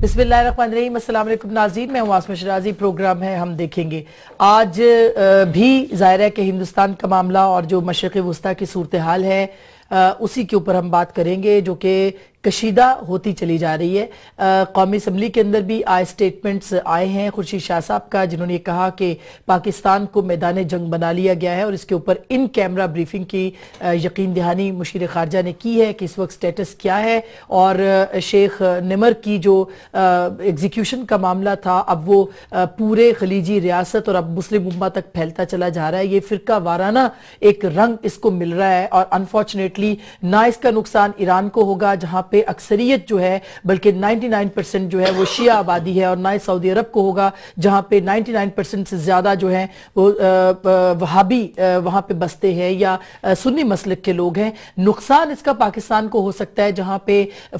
बिस्मिल्लाम नाजीर मैं शराजी प्रोग्राम है हम देखेंगे आज भी ज़ाहिर है कि हिंदुस्तान का मामला और जो मशरक़ वस्ती की सूरत हाल है उसी के ऊपर हम बात करेंगे जो कि कशीदा होती चली जा रही है कौमी असम्बली के अंदर भी आए स्टेटमेंट्स आए हैं खुर्शीद शाह साहब का जिन्होंने कहा कि पाकिस्तान को मैदान जंग बना लिया गया है और इसके ऊपर इन कैमरा ब्रीफिंग की यकीन दहानी मुशीर खारजा ने की है कि इस वक्त स्टेटस क्या है और शेख निमर की जो एग्जीक्यूशन का मामला था अब वो पूरे खलीजी रियासत और अब मुस्लिम उम्मा तक फैलता चला जा रहा है ये फिरका वाराना एक रंग इसको मिल रहा है और अनफॉर्चुनेटली ना इसका नुकसान ईरान को होगा जहां पर पे अक्सरियत जो है बल्कि 99 परसेंट जो है वो शिया आबादी है और ना ही सऊदी अरब को होगा जहाँ पे 99 परसेंट से ज़्यादा जो है वो वहाबी वहां पे बसते हैं या सुन्नी मसलक के लोग हैं नुकसान इसका पाकिस्तान को हो सकता है जहां पे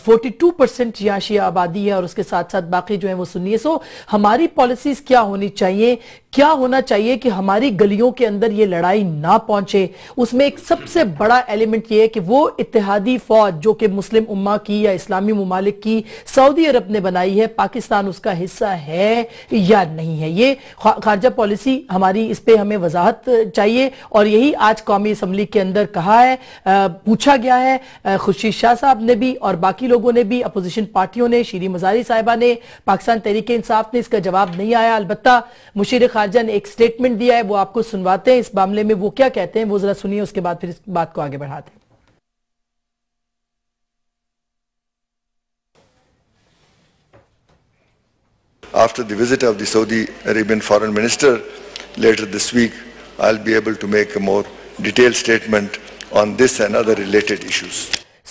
42 परसेंट या शिया आबादी है और उसके साथ साथ बाकी जो है वो सुन्नी है सो हमारी पॉलिसीज़ क्या होनी चाहिए क्या होना चाहिए कि हमारी गलियों के अंदर ये लड़ाई ना पहुंचे उसमें एक सबसे बड़ा एलिमेंट ये है कि वो इतिहादी फौज जो कि मुस्लिम उम्मा की या इस्लामी ममालिक की सऊदी अरब ने बनाई है पाकिस्तान उसका हिस्सा है या नहीं है ये खारजा पॉलिसी हमारी इस पर हमें वजाहत चाहिए और यही आज कौमी असम्बली के अंदर कहा है पूछा गया है खुर्शीद शाह साहब ने भी और बाकी लोगों ने भी अपोजिशन पार्टियों ने श्री मजारी साहिबा ने पाकिस्तान तहरीक इंसाफ ने इसका जवाब नहीं आया अलबत्ता मुशीर खारजा ने एक स्टेटमेंट दिया है वो आपको सुनवाते हैं इस मामले में वो क्या कहते हैं वो जरा सुनिए उसके बाद फिर इस बात को आगे बढ़ाते हैं After the visit of the Saudi Arabian Foreign Minister later this week, I'll be able to make a more detailed statement on this and other related issues.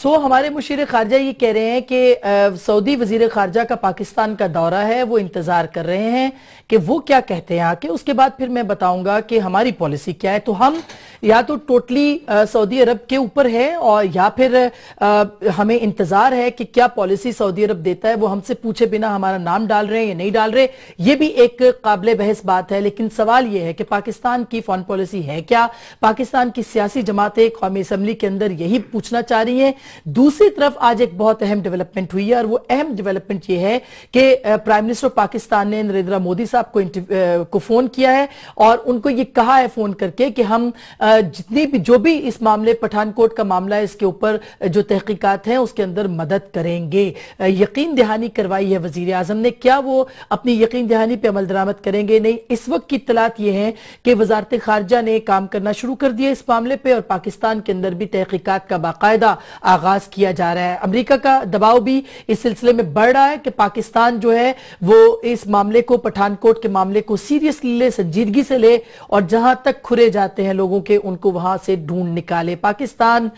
So so, हमारे मुशीर खारजा ये कह रहे हैं कि सऊदी वजीर खारजा का पाकिस्तान का दौरा है वो इंतज़ार कर रहे हैं कि वो क्या कहते हैं आके उसके बाद फिर मैं बताऊंगा कि हमारी पॉलिसी क्या है तो हम या तो टोटली सऊदी अरब के ऊपर है और या फिर आ, हमें इंतज़ार है कि क्या पॉलिसी सऊदी अरब देता है वो हमसे पूछे बिना हमारा नाम डाल रहे हैं या नहीं डाल रहे ये भी एक काबिल बहस बात है लेकिन सवाल ये है कि पाकिस्तान की फॉरन पॉलिसी है क्या पाकिस्तान की सियासी जमातें कौमी असम्बली के अंदर यही पूछना चाह रही हैं दूसरी तरफ आज एक बहुत अहम डेवलपमेंट हुई है और वो अहम डेवलपमेंट ये है कि प्राइम मिनिस्टर पाकिस्तान ने नरेंद्र मोदी साहब को को फोन किया है और उनको ये कहा है फोन करके कि हम जितनी भी जो भी इस मामले पठानकोट का मामला है इसके ऊपर जो तहकीकत है उसके अंदर मदद करेंगे यकीन दहानी करवाई है वजीर आजम ने क्या वो अपनी यकीन दहानी पर अमल दरामद करेंगे नहीं इस वक्त की इतलात यह है कि वजारत खारजा ने काम करना शुरू कर दिया इस मामले पर और पाकिस्तान के अंदर भी तहकीकत का बाकायदा आगाज किया जा रहा है अमरीका का दबाव भी इस सिलसिले में बढ़ रहा है कि पाकिस्तान जो है वो इस मामले को पठानकोट के मामले को सीरियसली ले संजीदगी से ले और जहां तक खुरे जाते हैं लोगों के उनको वहां से ढूंढ निकाले पाकिस्तान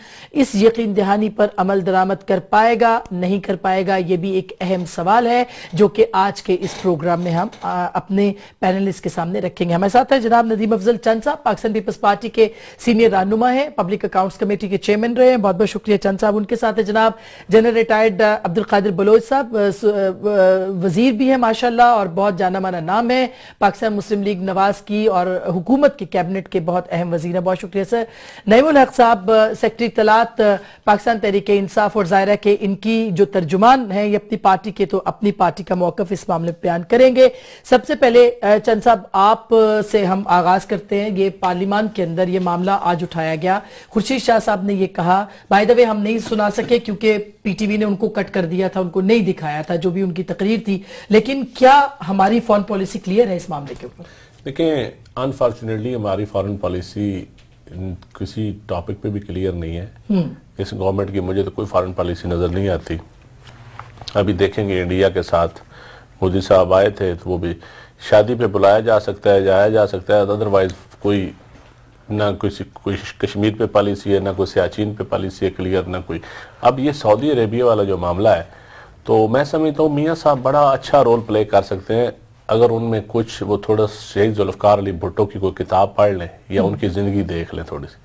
इस यकीन दहानी पर अमल दरामद कर पाएगा नहीं कर पाएगा यह भी एक अहम सवाल है जो कि आज के इस प्रोग्राम में हम आ, अपने पैनलिस्ट के सामने रखेंगे हमारे साथ है जनाब नदीम अफजल चंद साहब पाकिस्तान पीपल्स पार्टी के सीनियर रहनुमा है पब्लिक अकाउंट्स कमेटी के चेयरमैन रहे हैं बहुत बहुत शुक्रिया चंद साहब साहब उनके साथ है जनाब जनरल रिटायर्ड अब्दुल कादिर बलोच साहब वजीर भी है माशाल्लाह और बहुत जाना माना नाम है पाकिस्तान मुस्लिम लीग नवाज की और हुकूमत के कैबिनेट के बहुत अहम वजीर है बहुत शुक्रिया सर नईमुल हक साहब सेक्रेटरी तलात पाकिस्तान तहरीक इंसाफ और जायरा के इनकी जो तर्जुमान है ये अपनी पार्टी के तो अपनी पार्टी का मौकफ इस मामले में बयान करेंगे सबसे पहले चंद साहब आप से हम आगाज करते हैं ये पार्लिमान के अंदर ये मामला आज उठाया गया खुर्शीद शाह साहब ने ये कहा बाय द वे हमने नहीं सुना सके क्योंकि पीटीवी ने उनको कट कर दिया था उनको नहीं दिखाया था जो भी उनकी तकरीर थी लेकिन क्या हमारी फॉरन पॉलिसी क्लियर है इस मामले के ऊपर देखें अनफॉर्चुनेटली हमारी फॉरन पॉलिसी किसी टॉपिक पे भी क्लियर नहीं है हम्म। इस गवर्नमेंट की मुझे तो कोई फॉरन पॉलिसी नज़र नहीं आती अभी देखेंगे इंडिया के साथ मोदी साहब आए थे तो वो भी शादी पे बुलाया जा सकता है जाया जा सकता है अदरवाइज कोई ना कोई कोई कश्मीर पे पॉलिसी है ना कोई सियाचिन पे पॉलिसी है क्लियर ना कोई अब ये सऊदी अरेबिया वाला जो मामला है तो मैं समझता हूँ मियाँ साहब बड़ा अच्छा रोल प्ले कर सकते हैं अगर उनमें कुछ वो थोड़ा शेख जुल्फकार अली भुट्टो की कोई किताब पढ़ लें या उनकी ज़िंदगी देख लें थोड़ी सी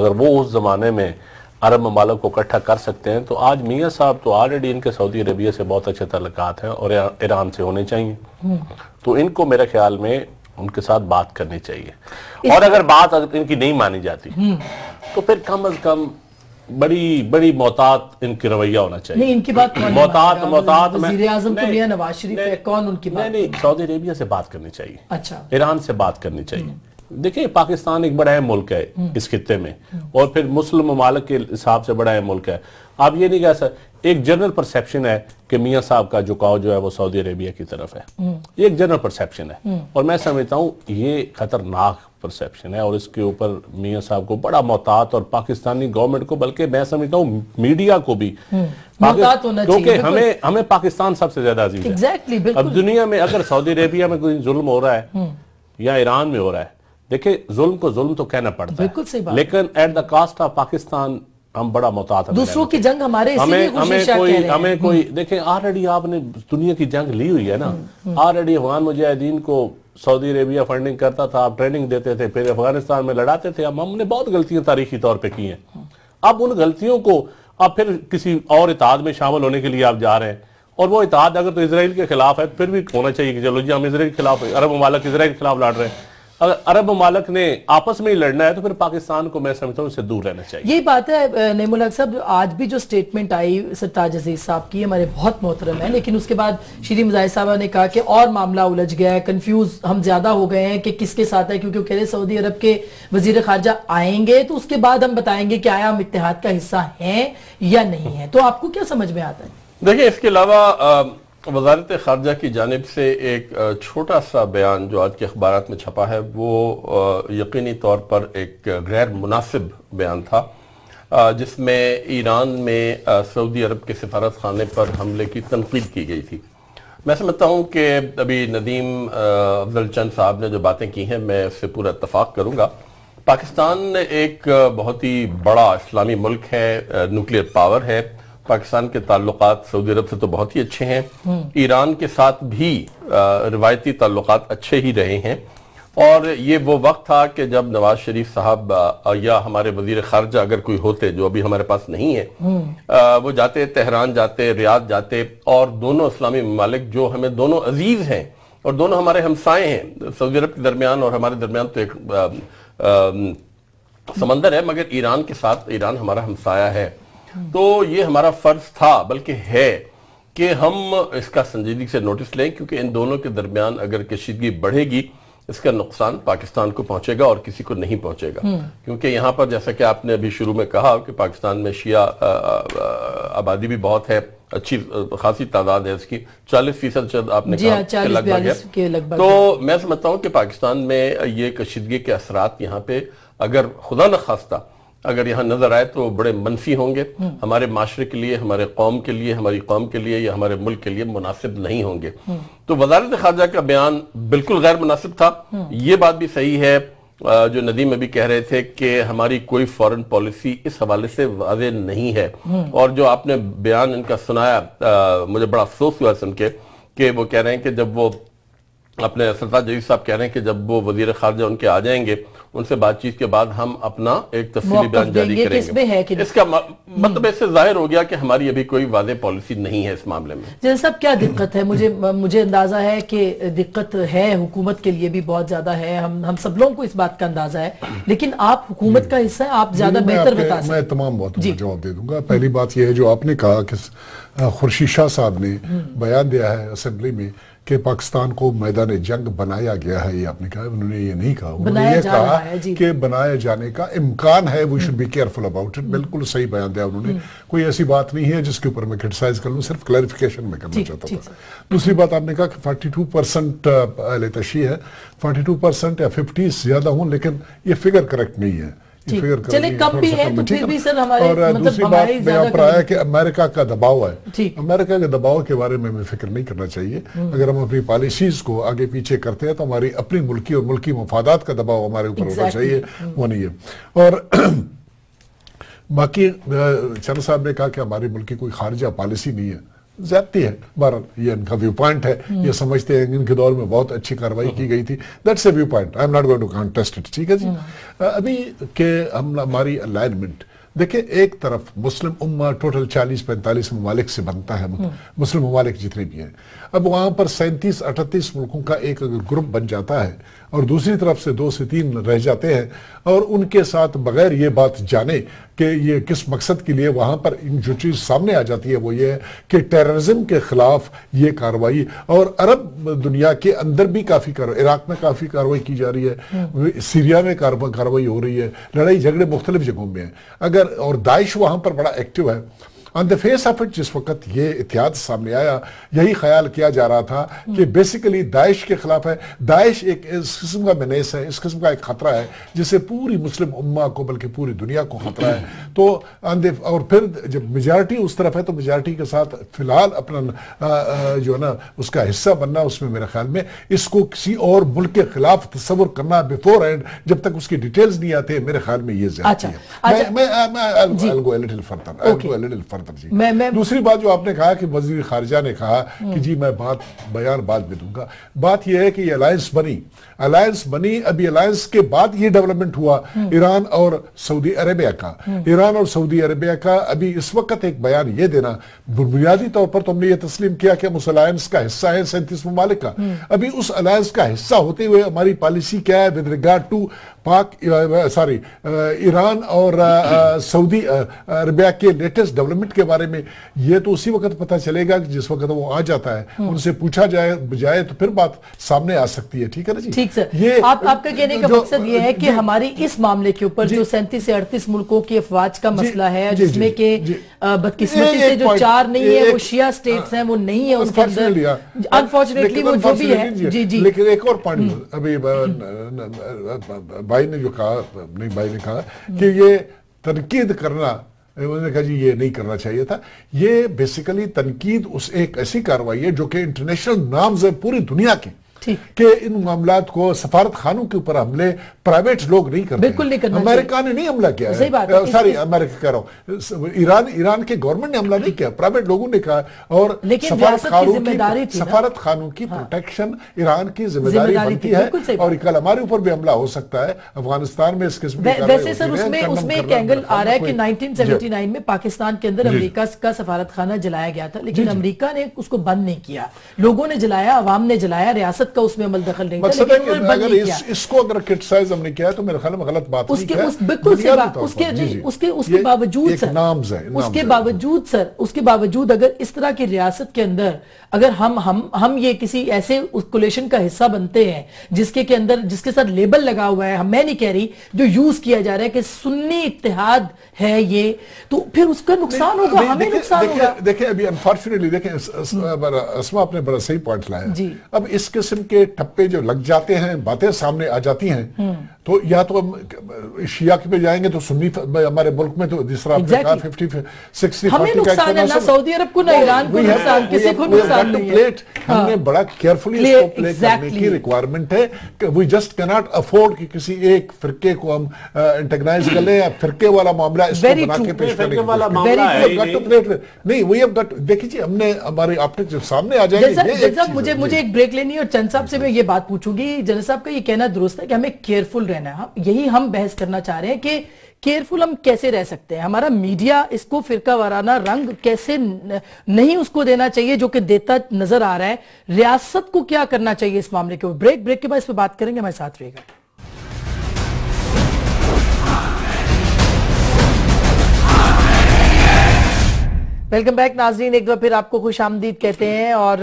अगर वो उस ज़माने में अरब ममालक को इकट्ठा कर सकते हैं तो आज मियाँ साहब तो ऑलरेडी इनके सऊदी अरबिया से बहुत अच्छे तल्लक हैं और ईरान से होने चाहिए हम्म। तो इनको मेरे ख्याल में उनके साथ बात करनी चाहिए और अगर बात इनकी नहीं मानी जाती हम्म। तो फिर कम अज कम बड़ी बड़ी मोहतात इनकी रवैया होना चाहिए नहीं इनकी बात मोहतात मोहतात आजम तो मियां नवाज शरीफ है कौन उनकी बात नहीं नहीं सऊदी अरेबिया से बात करनी चाहिए अच्छा ईरान से बात करनी चाहिए हम्म। देखिए पाकिस्तान एक बड़ा अहम मुल्क है हम्म। इस खत्े में और फिर मुस्लिम ममालक के हिसाब से बड़ा अहम मुल्क है आप ये नहीं कह सकते एक जनरल परसेप्शन है कि मियाँ साहब का झुकाव जो है वो सऊदी अरेबिया की तरफ है ये एक जनरल परसेप्शन है और मैं समझता हूँ ये खतरनाक परसेप्शन है और इसके ऊपर मियाँ साहब को बड़ा मोहतात और पाकिस्तानी गवर्नमेंट को बल्कि मैं समझता हूँ मीडिया को भी हम्म, क्योंकि हमें हमें पाकिस्तान सबसे ज्यादा अजीज है अब दुनिया में अगर सऊदी अरेबिया में कोई जुल्म हो रहा है हम्म। या ईरान में हो रहा है देखिये जुल्म को जुल्म तो कहना पड़ता है लेकिन at the cost of Pakistan हम बड़ा मोहतात दूसरों की जंग हमारे हमें हमें कोई हमें हम्म। कोई देखें ऑलरेडी आपने दुनिया की जंग ली हुई है ना ऑलरेडी अफगान मुजाहिदीन को सऊदी अरेबिया फंडिंग करता था आप ट्रेनिंग देते थे फिर अफगानिस्तान में लड़ाते थे अब हमने बहुत गलतियां तारीखी तौर पर की हैं अब उन गलतियों को अब फिर किसी और इतिहाद में शामिल होने के लिए आप जा रहे हैं और वो इतिहाद अगर तो इसराइल के खिलाफ है तो फिर भी होना चाहिए कि चलो जी हम इसराइल के खिलाफ अरब ममालक इसराइल के खिलाफ लड़ रहे हैं अगर अरब मालक ने आपस में ही लड़ना है तो फिर पाकिस्तान को मैं समझता हूँ इससे दूर रहना चाहिए यही बात है नेमुल हक साहब आज भी जो स्टेटमेंट आई सरताज अजीज साहब की हमारे बहुत मोहतरम है लेकिन उसके बाद श्री मजाहिद साहब ने कहा कि और मामला उलझ गया है कंफ्यूज हम ज्यादा हो गए हैं कि किसके साथ है क्योंकि वो कह रहे सऊदी अरब के वजीर खारजा आएंगे तो उसके बाद हम बताएंगे कि आया हम इतिहाद का हिस्सा है या नहीं है तो आपको क्या समझ में आता है देखिए इसके अलावा वजारत खारजा की जानब से एक छोटा सा बयान जो आज के अखबार में छपा है वो यकीनी तौर पर एक गैर मुनासिब बयान था जिसमें ईरान में सऊदी अरब के सफारत खाने पर हमले की तनकीद की गई थी मैं समझता हूँ कि अभी नदीम अफजल चंद साहब ने जो बातें की हैं मैं उससे पूरा इतफाक़ करूँगा पाकिस्तान एक बहुत ही बड़ा इस्लामी मुल्क है न्यूक्लियर पावर है पाकिस्तान के ताल्लुक सऊदी अरब से तो बहुत ही अच्छे हैं ईरान के साथ भी रिवायती ताल्लुक अच्छे ही रहे हैं और ये वो वक्त था कि जब नवाज शरीफ साहब या हमारे वजीर खारजा अगर कोई होते जो अभी हमारे पास नहीं है आ, वो जाते तेहरान जाते रियाद जाते और दोनों इस्लामी ममालिक जो हमें दोनों अजीज हैं और दोनों हमारे हमसाए हैं सऊदी अरब के दरमियान और हमारे दरमियान तो एक आ, आ, समंदर है मगर ईरान के साथ ईरान हमारा हमसाया है तो ये हमारा फर्ज था बल्कि है कि हम इसका संजीदगी से नोटिस लें क्योंकि इन दोनों के दरमियान अगर कशीदगी बढ़ेगी इसका नुकसान पाकिस्तान को पहुंचेगा और किसी को नहीं पहुंचेगा हम्म। क्योंकि यहां पर जैसा कि आपने अभी शुरू में कहा कि पाकिस्तान में शिया आबादी भी बहुत है अच्छी खासी तादाद है इसकी चालीस फीसद शायद आपने हाँ, कहा लगभग है लग तो मैं समझता हूँ कि पाकिस्तान में ये कशीदगी के असरात यहाँ पे अगर खुदा न खास्ता अगर यहाँ नजर आए तो बड़े मनफी होंगे हमारे माशरे के लिए हमारे कौम के लिए हमारी कौम के लिए या हमारे मुल्क के लिए मुनासिब नहीं होंगे तो वजारत खारजा का बयान बिल्कुल गैर मुनासिब था ये बात भी सही है जो नदीम अभी कह रहे थे कि हमारी कोई फॉरेन पॉलिसी इस हवाले से वाज नहीं है और जो आपने बयान इनका सुनाया आ, मुझे बड़ा अफसोस हुआ सुन के वो कह रहे हैं कि जब वो अपने असदा जईद साहब कह रहे हैं कि जब वो वजीर खारजा उनके आ जाएंगे उनसे बातचीत के बाद हम अपना एक तफी बयान जारी करेंगे है कि इसका हम्म। मतलब इससे जाहिर हो गया कि हमारी अभी कोई वाज पॉलिसी नहीं है इस मामले में जैसे सब क्या दिक्कत है मुझे मुझे अंदाजा है कि दिक्कत है हुकूमत के लिए भी बहुत ज्यादा है हम हम सब लोगों को इस बात का अंदाजा है लेकिन आप हुकूमत का हिस्सा आप ज्यादा बेहतर बता मैं तमाम बातों जवाब दे दूंगा पहली बात यह है जो आपने कहा कि खुर्शीद शाह साहब ने हम्म। बयान दिया है असेंबली में कि पाकिस्तान को मैदान जंग बनाया गया है ये आपने कहा उन्होंने ये नहीं कहा उन्होंने ये कहा कि बनाए जाने का इम्कान है we should be careful about it बिल्कुल सही बयान दिया उन्होंने हम्म। कोई ऐसी बात नहीं है जिसके ऊपर मैं क्रिटिसाइज कर लूँ सिर्फ क्लैरिफिकेशन में करना चाहता हूँ दूसरी बात आपने कहा कि फोर्टी टू परसेंट लेतशी है फोर्टी टू परसेंट या फिफ्टी ज़्यादा हूँ लेकिन ये फिगर करेक्ट नहीं है चले कम भी है तो फिर भी सर हमारे और मतलब दूसरी बात मैं आप आया कि अमेरिका का दबाव है अमेरिका के दबाव के बारे में हमें फिक्र नहीं करना चाहिए हम्म। अगर हम अपनी पॉलिसीज को आगे पीछे करते हैं तो हमारी अपनी मुल्की और मुल्की मफादात का दबाव हमारे ऊपर होना चाहिए हम्म। वो नहीं है और बाकी चंद साहब ने कहा कि हमारे मुल्क की कोई खारजा पॉलिसी नहीं है ज्यादती है भारत ये इनका व्यू पॉइंट है ये हम्म। समझते हैं इनके दौर में बहुत अच्छी कार्रवाई हाँ। की गई थी that's a view point I am not going to contest it ठीक है जी हाँ। अभी के हम हमारी अलाइनमेंट देखिए एक तरफ मुस्लिम उम्मा टोटल 40-45 ममालिक से बनता है हाँ। मुस्लिम ममालिक जितने भी हैं अब वहां पर सैंतीस अड़तीस मुल्कों का एक अगर ग्रुप बन जाता है और दूसरी तरफ से दो से तीन रह जाते हैं और उनके साथ बगैर ये बात जाने कि ये किस मकसद के लिए वहाँ पर जो चीज़ सामने आ जाती है वो ये है कि टेररिज्म के ख़िलाफ़ ये कार्रवाई और अरब दुनिया के अंदर भी काफ़ी कार्रवाई इराक़ में काफ़ी कार्रवाई की जा रही है हम्म। सीरिया में कार्रवाई हो रही है लड़ाई झगड़े मुख्तलिफ जगहों में है अगर और दाइश वहाँ पर बड़ा एक्टिव है on the face of it जिस वक्त ये इतिहाद सामने आया यही ख्याल किया जा रहा था कि बेसिकली दाइश के खिलाफ है दाइश एक इस किस्म का मनेस है इस किस्म का एक खतरा है जिससे पूरी मुस्लिम उम्मा को बल्कि पूरी दुनिया को खतरा है तो और फिर जब मेजॉरिटी उस तरफ है तो मेजॉरिटी के साथ फिलहाल अपना जो है ना उसका हिस्सा बनना उसमें मेरे ख्याल में इसको किसी और मुल्क के खिलाफ तस्वर करना बिफोर एंड जब तक उसकी डिटेल्स नहीं आते मेरे ख्याल में ये ज्यादा अच्छा, तरजीह दूसरी बात जो आपने कहा कि वजी खारजा ने कहा कि जी मैं बात बयान बाद में दूंगा बात यह है कि ये अलायंस बनी अलायंस बनी अभी अलायंस के बाद ये डेवलपमेंट हुआ ईरान और सऊदी अरेबिया का ईरान और सऊदी अरेबिया का अभी इस वक्त एक बयान ये देना बुनियादी तौर पर तो हमने ये तस्लीम किया कि हम उस अलायंस का हिस्सा है सैंतीस ममालिक का अभी उस अलायंस का हिस्सा होते हुए हमारी पॉलिसी क्या है with regard to Pak sorry Iran और सऊदी अरबिया के लेटेस्ट डेवलपमेंट के बारे में ये तो उसी वक्त पता चलेगा कि जिस वक्त वो आ जाता है हम्म। उनसे पूछा जाए जाए तो फिर बात सामने आ सकती है ठीक है ना जी ठीक सर ये आप, आपका कहने का मकसद ये है कि हमारी इस मामले के ऊपर जो सैंतीस से अड़तीस मुल्कों की अफवाज का मसला है जिसमें के बदकिस्मती से जो चार नहीं है वो शिया हाँ, स्टेट है वो नहीं है उसके अंदर अनफॉर्चुनेटली हाँ। वो जो भी है जी जी लेकिन एक और पॉइंट हम्म। अभी हम्म। भाई ने जो कहा नहीं भाई ने कहा कि ये तनकीद करना उन्होंने कहा जी ये नहीं करना चाहिए था ये बेसिकली तनकीद उस एक ऐसी कार्रवाई है जो कि इंटरनेशनल नाम्स है पूरी दुनिया की कि इन मामला को सफारत खानों के ऊपर हमले प्राइवेट लोग नहीं करते बिल्कुल नहीं करना अमेरिका ने नहीं हमला किया सही बात है सॉरी अमेरिका कह रहा हूँ ईरान ईरान के गवर्नमेंट ने हमला नहीं किया प्राइवेट लोगों ने कहा और सफारत खानों की सफारत खानों की प्रोटेक्शन ईरान की जिम्मेदारी बनती है और कल हमारे ऊपर भी हमला हो सकता है अफगानिस्तान में इस किस्म वैसे सर उसमें उसमें एक एंगल आ रहा है कि 1979 में पाकिस्तान के अंदर अमेरिका का सफारत खाना जलाया गया था लेकिन अमेरिका ने उसको बंद नहीं किया लोगों ने जलाया अवाम ने जलाया रियासत का उसमें अमल दखल नहीं मकसद है कि अगर इस, इसको अगर क्रिटिसाइज हमने किया है तो मेरे ख्याल में गलत बात उसके उस बिल्कुल तो उसके उसके उसके बावजूद सर उसके बावजूद सर उसके बावजूद अगर इस तरह की रियासत के अंदर अगर हम हम हम ये किसी ऐसे कोलेशन का हिस्सा बनते हैं जिसके के अंदर जिसके साथ लेबल लगा हुआ है मैं नहीं कह रही जो यूज किया जा रहा है कि सुन्नी इतिहाद है ये तो फिर उसका नुकसान होगा हमें नुकसान होगा देखिए अभी अनफॉर्चुनेटली देखें असमा आपने बड़ा सही पॉइंट लाया अब इस किस्म के ठप्पे जो लग जाते हैं बातें सामने आ जाती हैं हम्म। तो या तो हम के पे जाएंगे तो सुन्नी हमारे मुल्क में तो जिस तरह सऊदी अरब को ना ईरान को नुकसान किसी को नुकसान नहीं है हाँ। हमने बड़ा केयरफुली की रिक्वायरमेंट है वी जस्ट कैनॉट अफोर्ड कि किसी एक फिरके को हम इंटेग्राइज कर लें या फिरके वाला मामला नहीं वही हैव गॉट देखिए हमने हमारे ऑप्टिक्स सामने आ जाएंगे मुझे मुझे एक ब्रेक लेनी है और चंद साहब से मैं ये बात पूछूंगी जन साहब का ये कहना दुरुस्त है कि हमें केयरफुल रहना है यही हम बहस करना चाह रहे हैं कि केयरफुल हम कैसे रह सकते हैं हमारा मीडिया इसको फिरका वाराना रंग कैसे नहीं उसको देना चाहिए जो कि देता नजर आ रहा है रियासत को क्या करना चाहिए इस मामले के ब्रेक ब्रेक के बाद इस पर बात करेंगे हमारे साथ रहेगा वेलकम बैक नाजरीन एक बार फिर आपको खुश आमदीद कहते हैं और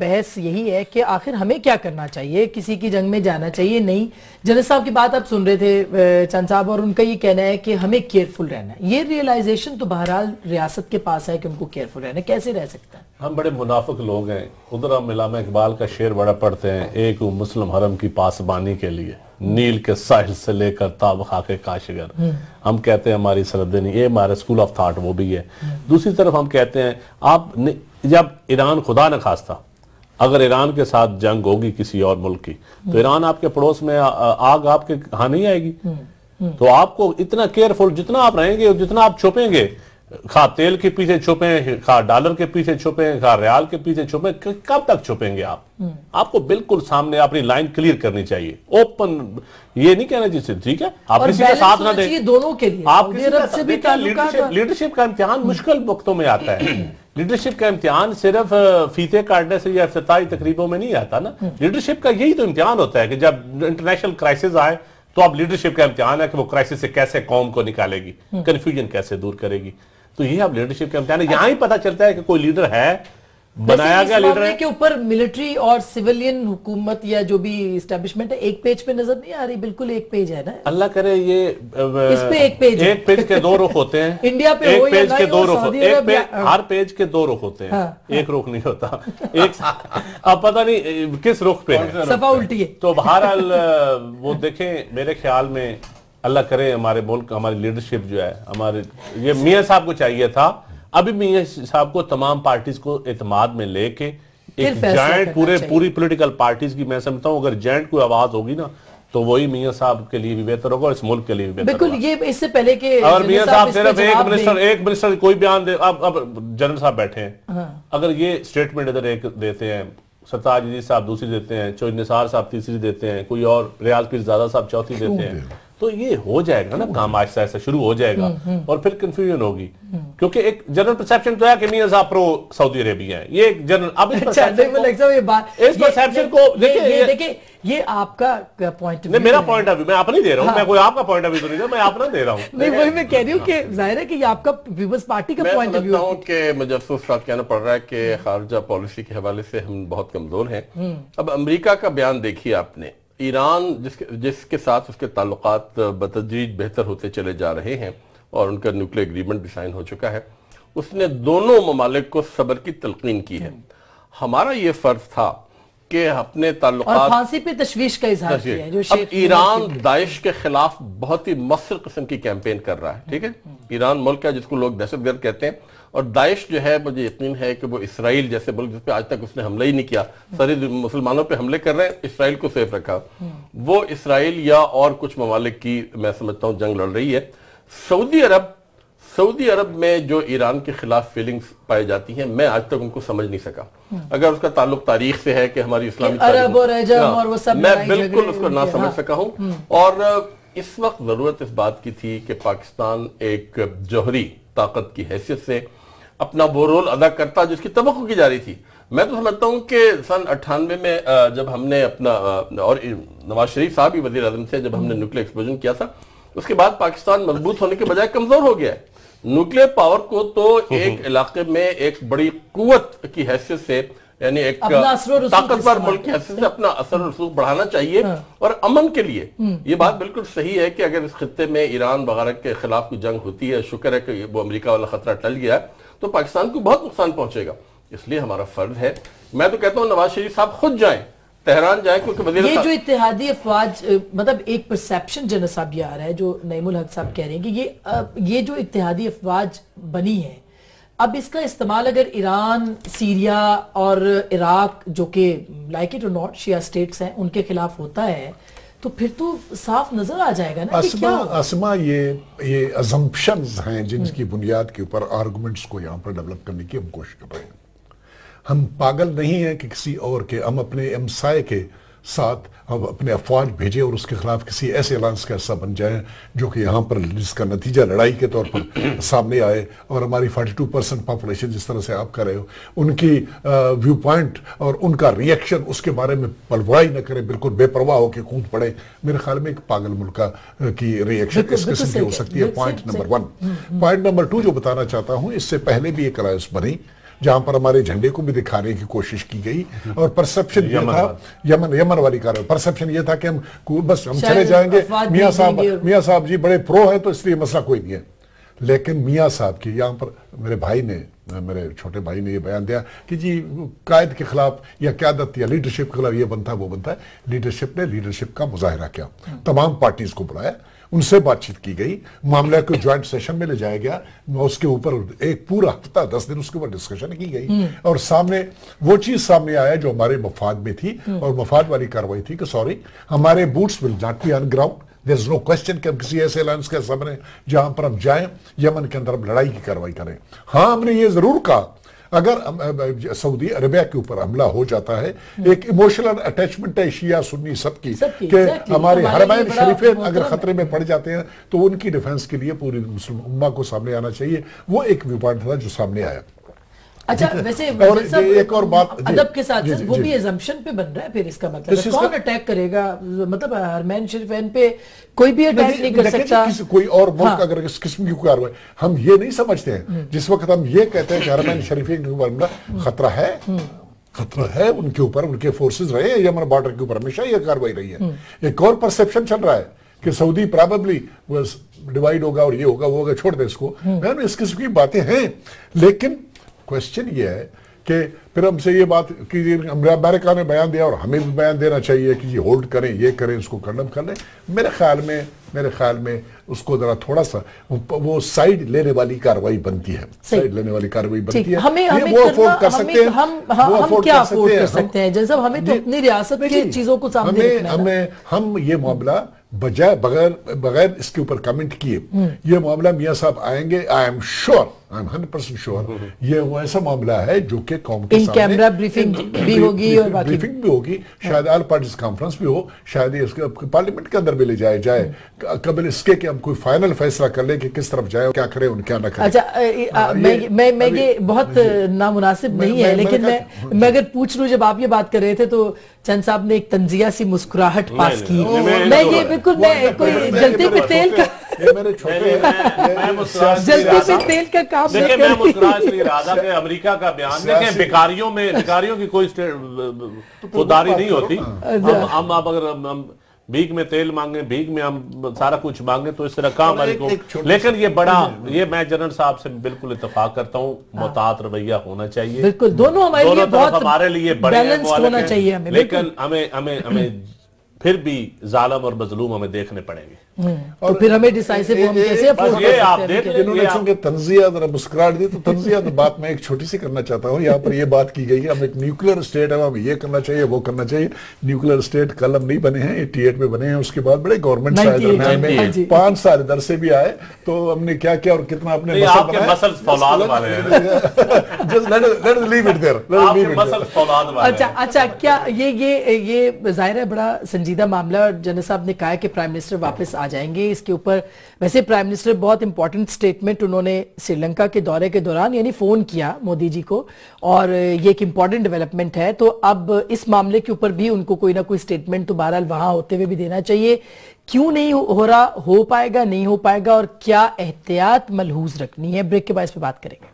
बहस यही है कि आखिर हमें क्या करना चाहिए किसी की जंग में जाना चाहिए नहीं जनरल साहब की बात आप सुन रहे थे चंद साहब और उनका ये कहना है कि हमें केयरफुल रहना है ये रियलाइजेशन तो बहरहाल रियासत के पास है कि उनको केयरफुल रहना कैसे रह सकता है हम बड़े मुनाफिक लोग हैं उधर हम इलामा इकबाल का शेर बड़ा पढ़ते हैं एक मुस्लिम हरम की पासबानी के लिए नील के साहिल से लेकर ताब खाक काशगर हम्म। हम कहते हैं हमारी सरहदे नहीं ये हमारे स्कूल ऑफ थाट वो भी है हम्म। दूसरी तरफ हम कहते हैं आप जब ईरान खुदा न खास्ता अगर ईरान के साथ जंग होगी किसी और मुल्क की तो हम्म। ईरान आपके पड़ोस में आ, आग आपके कहा नहीं आएगी तो आपको इतना केयरफुल जितना आप रहेंगे जितना आप छुपेंगे खा तेल के पीछे छुपे खा डॉलर के पीछे छुपे खा रियाल के पीछे छुपे कब तक छुपेंगे आप हम्म। आपको बिल्कुल सामने अपनी लाइन क्लियर करनी चाहिए ओपन ये नहीं कहना चाहिए ठीक है आप किसी का साथ ना दें दोनों के लिए आप लीडरशिप का इम्तिहान मुश्किल वक्तों में आता है लीडरशिप का इम्तिहान सिर्फ फीते काटने से या अफ्ताही तकरीबों में नहीं आता ना लीडरशिप हम्म। का यही तो इम्तिहान होता है कि जब इंटरनेशनल क्राइसिस आए तो आप लीडरशिप का इम्तिहान है कि वो क्राइसिस से कैसे कौम को निकालेगी कंफ्यूजन हम्म। कैसे दूर करेगी तो ये अब लीडरशिप के यहां ही पता चलता है कि कोई लीडर है बनाया गया लीडर के ऊपर मिलिट्री और सिविलियन हुकूमत या जो भी स्टेब्लिशमेंट है एक पेज पे नजर नहीं आ रही बिल्कुल एक पेज है ना अल्लाह करे ये इस पे एक पेज एक पेज के दो रुख होते हैं इंडिया पे एक हो पेज के दो रुख एक पेज हाँ। हर पेज के दो रुख होते हैं हाँ, हाँ। एक रुख नहीं होता एक अब पता नहीं किस रुख पे सफा उल्टी है तो बहरहाल वो देखें मेरे ख्याल में अल्लाह करे हमारे मुल्क हमारी लीडरशिप जो है हमारे ये मियाँ साहब को चाहिए था अभी मियाँ साहब को तमाम पार्टीज को एतमाद में लेके एक जॉइंट पूरे पूरी पॉलिटिकल पार्टीज की मैं समझता हूँ अगर जॉइंट कोई आवाज होगी ना तो वही मियाँ साहब के लिए भी बेहतर होगा और इस मुल्क के लिए भी बेहतर बिल्कुल ये इससे पहले के अगर मियाँ साहब सिर्फ एक मिनिस्टर एक मिनिस्टर कोई बयान दे अब अब जनरल साहब बैठे हैं हाँ। अगर ये स्टेटमेंट इधर एक देते हैं सरताज साहब दूसरी देते हैं चो निसार साहब तीसरी देते हैं कोई और रियाज पीर ज्यादा साहब चौथी देते हैं तो ये हो जाएगा ना काम आहिस्ता आहिस्ता शुरू हो जाएगा हम्म, हम्म। और फिर कंफ्यूजन होगी हम्म। क्योंकि एक जनरल परसेप्शन तो है कि मियां साहब प्रो सऊदी अरेबिया है ये एक जनरल अब इस परसेप्शन अच्छा, मतलब को देखिए ये आपका पॉइंट नहीं मेरा पॉइंट ऑफ व्यू मैं आप नहीं दे रहा हूँ हाँ। मैं कोई आपका पॉइंट ऑफ व्यू तो नहीं मैं आप ना दे रहा हूँ नहीं वही मैं कह रही हूँ हाँ। कि जाहिर है कि ये आपका पीपल्स पार्टी का पॉइंट ऑफ व्यू है कि मुजफ्फर साहब कहना पड़ रहा है कि खारजा पॉलिसी के हवाले से हम बहुत कमजोर हैं अब अमेरिका का बयान देखिए आपने ईरान जिसके जिसके साथ उसके ताल्लुक बतदरीज बेहतर होते चले जा रहे हैं और उनका न्यूक्लियर एग्रीमेंट भी साइन हो चुका है उसने दोनों ममालिक को सबर की तलकीन की है हमारा ये फर्ज था कि अपने फांसी पे तशवीश का इजहार किया जो अब ईरान दाइश के खिलाफ बहुत ही मसल किस्म की कैंपेन कर रहा है ठीक है ईरान मुल्क है जिसको लोग दहशतगर्द कहते हैं और दाइश जो है मुझे यकीन है कि वो इसराइल जैसे मुल्क जिस पर आज तक उसने हमला ही नहीं किया सारे मुसलमानों पे हमले कर रहे हैं इसराइल को सेफ रखा हम्म। वो इसराइल या और कुछ ममालिक की मैं समझता हूँ जंग लड़ रही है सऊदी अरब सऊदी अरब में जो ईरान के खिलाफ फीलिंग्स पाई जाती हैं मैं आज तक उनको समझ नहीं सका हम्म। अगर उसका ताल्लुक तारीख से है कि हमारी इस्लामी अरब और, हाँ, और वो सब मैं बिल्कुल उसको ना समझ हाँ। सका हूँ हम्म। और इस वक्त ज़रूरत इस बात की थी कि पाकिस्तान एक जौहरी ताकत की हैसियत से अपना वो रोल अदा करता जिसकी तबक् की जा रही थी मैं तो समझता हूँ कि सन अट्ठानवे में जब हमने अपना और नवाज शरीफ साहब ही वजीर अजम थे जब हमने न्यूक्लियर एक्सप्लोजन किया था उसके बाद पाकिस्तान मजबूत होने के बजाय कमजोर हो गया है न्यूक्लियर पावर को तो हम्म, एक हम्म। इलाके में एक बड़ी कुत की हैसियत से यानी एक ताकतवर मुल्क की हैसियत से अपना असर रसूख बढ़ाना चाहिए हाँ। और अमन के लिए हम्म। ये बात बिल्कुल सही है कि अगर इस खत्े में ईरान वगैरह के खिलाफ कोई जंग होती है शुक्र है कि वो अमरीका वाला खतरा टल गया है तो पाकिस्तान को बहुत नुकसान पहुंचेगा इसलिए हमारा फर्ज है मैं तो कहता हूँ नवाज शरीफ साहब खुद जाए तेहरान जाए क्योंकि ये जो इतिहादी अफवाज मतलब एक परसेप्शन जना साहब ये आ रहा है जो नईमुल हक साहब कह रहे हैं कि ये ये जो इतिहादी अफवाज बनी है अब इसका इस्तेमाल अगर ईरान सीरिया और इराक जो कि लाइक इट और नॉट शिया स्टेट्स हैं उनके खिलाफ होता है तो फिर तो साफ नजर आ जाएगा ना असमा आसमा ये ये अजम्पन हैं जिनकी बुनियाद के ऊपर आर्गूमेंट्स को यहाँ पर डेवलप करने की हम कोशिश कर रहे हैं हम पागल नहीं हैं कि किसी और के हम अपने एमसाय के साथ हम अपने अफवाज भेजें और उसके खिलाफ किसी ऐसे अलायंस का हिस्सा बन जाए जो कि यहाँ पर जिसका नतीजा लड़ाई के तौर पर सामने आए और हमारी 42 परसेंट पॉपुलेशन जिस तरह से आप कर रहे हो उनकी व्यू पॉइंट और उनका रिएक्शन उसके बारे में परवाही न करें बिल्कुल बेपरवाह होकर कूद पड़े मेरे ख्याल में एक पागल मुल्क की रिएक्शन किस किस्म की हो सकती है point number one point number two जो बताना चाहता हूँ इससे पहले भी एक अलायंस बनी जहां पर हमारे झंडे को भी दिखाने की कोशिश की गई और परसेप्शन ये था यमन यमन वाली कार परसेप्शन ये था कि हम बस हम चले जाएंगे मियाँ साहब मियाँ साहब जी बड़े प्रो हैं तो इसलिए मसला कोई नहीं है लेकिन मियाँ साहब की यहाँ पर मेरे भाई ने मेरे छोटे भाई ने ये बयान दिया कि जी कायद के खिलाफ या क्यादत या लीडरशिप के खिलाफ ये बनता है वो बनता है लीडरशिप ने लीडरशिप का मुजाहरा किया तमाम पार्टीज को बुलाया उनसे बातचीत की गई मामला को ज्वाइंट सेशन में ले जाया गया उसके ऊपर एक पूरा हफ्ता दस दिन उसके ऊपर डिस्कशन की गई हम्म। और सामने वो चीज सामने आया जो हमारे मफाद में थी हम्म। और मफाद वाली कार्रवाई थी कि सॉरी हमारे boots will not be on ground there is no question कि हम किसी ऐसे अलायंस के सामने जहां पर हम जाए यमन के अंदर हम लड़ाई की कार्रवाई करें हाँ हमने ये जरूर कहा अगर सऊदी अरबिया के ऊपर हमला हो जाता है हम्म। एक इमोशनल अटैचमेंट है शिया सुन्नी सबकी कि हमारे हरमैन शरीफे अगर खतरे में पड़ जाते हैं तो उनकी डिफेंस के लिए पूरी मुस्लिम उम्मा को सामने आना चाहिए वो एक व्यू पॉइंट था जो सामने आया अच्छा, एक और बात के साथ भी मतलब। तो मतलब, कोई और हाँ। किस्म की हम ये नहीं समझते हैं हम्म। जिस वक्त हम ये कहते हैं कि हरमैन हम्म। खतरा है हम्म। खतरा है उनके ऊपर उनके फोर्सेज रहे हैं यमन बॉर्डर के ऊपर हमेशा ये कार्रवाई रही है एक और परसेप्शन चल रहा है कि सऊदी प्रॉबली डिवाइड होगा और ये होगा वो होगा छोड़ दे इसको मैम इस किस्म की बातें हैं लेकिन क्वेश्चन ये है कि फिर हमसे ये बात कि अमेरिका ने बयान दिया और हमें भी बयान देना चाहिए कि ये होल्ड करें ये करें उसको कंडम कर लें मेरे ख्याल में मेरे ख्याल में उसको जरा थोड़ा सा वो साइड लेने वाली कार्रवाई बनती है साइड लेने वाली कार्रवाई बनती है हमें, हमें वो अफोर्ड कर सकते हैं हम हम, हम क्या अफोर्ड कर सकते हैं जैसे हमें तो अपनी रियासत की चीजों को सामने हमें हम ये मामला बजाय बगैर बगैर इसके ऊपर कमेंट किए हम्म। ये मामला मियाँ साहब आएंगे I am sure I am hundred percent sure ये वो ऐसा मामला है जो कि कौम के सामने कैमरा ब्रीफिंग भी होगी और बाकी ब्रीफिंग भी होगी शायद ऑल पार्टीज कॉन्फ्रेंस भी हो शायद इसके पार्लियामेंट के अंदर भी ले जाया जाए हम्म। कबल इसके कि हम कोई फाइनल फैसला कर ले कि किस तरफ जाए क्या करे उन क्या ना करें अच्छा हाँ, मैं ये बहुत नामुनासिब नहीं है लेकिन मैं मैं अगर पूछ लू जब आप ये बात कर रहे थे तो चंद साहब ने एक तंजिया सी मुस्कुराहट पास की मैं ये बिल्कुल मैं कोई जलते पे तेल का जलते पे तेल का काम देखिए मैं मुस्कुरा इसलिए रहा अमेरिका का बयान देखें भिखारियों में भिखारियों की कोई खुददारी तो नहीं होती हाँ। अच्छा। हम आप अगर हम भीख में तेल मांगे भीख में हम सारा कुछ मांगे तो इस तरह काम हमारे को लेकिन ये बड़ा ये मैं जनरल साहब से बिल्कुल इतफाक करता हूँ हाँ। मोहतात रवैया होना चाहिए बिल्कुल दोनों हमारे दोनों लिए बहुत हमारे लिए बैलेंस होना चाहिए हमें लेकिन हमें हमें हमें फिर भी जालम और मजलूम हमें देखने पड़ेंगे और हम्म, तो फिर हमें डिसाइसिव हम कैसे अफोर्ड आप देख चूंकि तंजिया जरा मुस्कुराहट दी तो तंजिया तो बात मैं एक छोटी सी करना चाहता हूँ यहाँ पर ये बात की गई है हम एक न्यूक्लियर स्टेट है हम ये करना चाहिए वो करना चाहिए न्यूक्लियर स्टेट कल हम नहीं बने हैं एट्टी में बने हैं उसके बाद बड़े गवर्नमेंट शायद पांच साल इधर से भी आए तो हमने क्या किया और कितना अपने अच्छा अच्छा क्या ये ये ये जाहिर है बड़ा संजीव सीधा मामला जनरल साहब ने कहा है कि प्राइम मिनिस्टर वापस आ जाएंगे इसके ऊपर वैसे प्राइम मिनिस्टर बहुत इंपॉर्टेंट स्टेटमेंट उन्होंने श्रीलंका के दौरे के दौरान यानी फोन किया मोदी जी को और ये एक इंपॉर्टेंट डेवलपमेंट है तो अब इस मामले के ऊपर भी उनको कोई ना कोई स्टेटमेंट तो बहरहाल वहां होते हुए भी देना चाहिए क्यों नहीं हो रहा हो पाएगा नहीं हो पाएगा और क्या एहतियात मलहूज रखनी है ब्रेक के बाद इस पर बात करेंगे